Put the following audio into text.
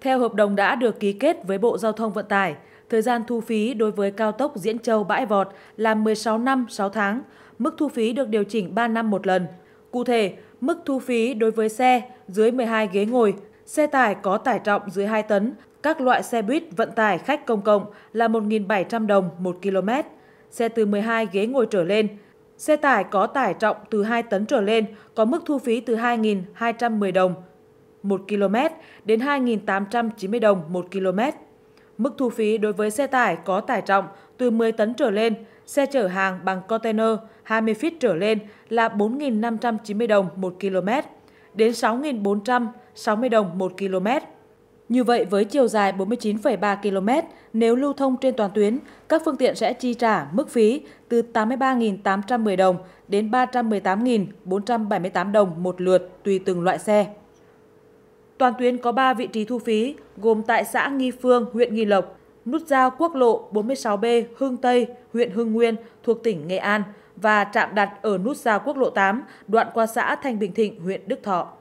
Theo hợp đồng đã được ký kết với Bộ Giao thông Vận tải, thời gian thu phí đối với cao tốc Diễn Châu Bãi Vọt là 16 năm 6 tháng, mức thu phí được điều chỉnh 3 năm một lần. Cụ thể, mức thu phí đối với xe dưới 12 ghế ngồi, xe tải có tải trọng dưới 2 tấn, các loại xe buýt vận tải khách công cộng là 1.700 đồng 1 km, xe từ 12 ghế ngồi trở lên, xe tải có tải trọng từ 2 tấn trở lên có mức thu phí từ 2.210 đồng 1 km đến 2.890 đồng 1 km. Mức thu phí đối với xe tải có tải trọng từ 10 tấn trở lên, xe chở hàng bằng container 20 feet trở lên là 4.590 đồng 1 km đến 6.460 đồng 1 km. Như vậy với chiều dài 49,3 km, nếu lưu thông trên toàn tuyến, các phương tiện sẽ chi trả mức phí từ 83.810 đồng đến 318.478 đồng một lượt tùy từng loại xe. Toàn tuyến có 3 vị trí thu phí, gồm tại xã Nghi Phương, huyện Nghi Lộc, nút giao quốc lộ 46B Hưng Tây, huyện Hưng Nguyên thuộc tỉnh Nghệ An và trạm đặt ở nút giao quốc lộ 8, đoạn qua xã Thanh Bình Thịnh, huyện Đức Thọ.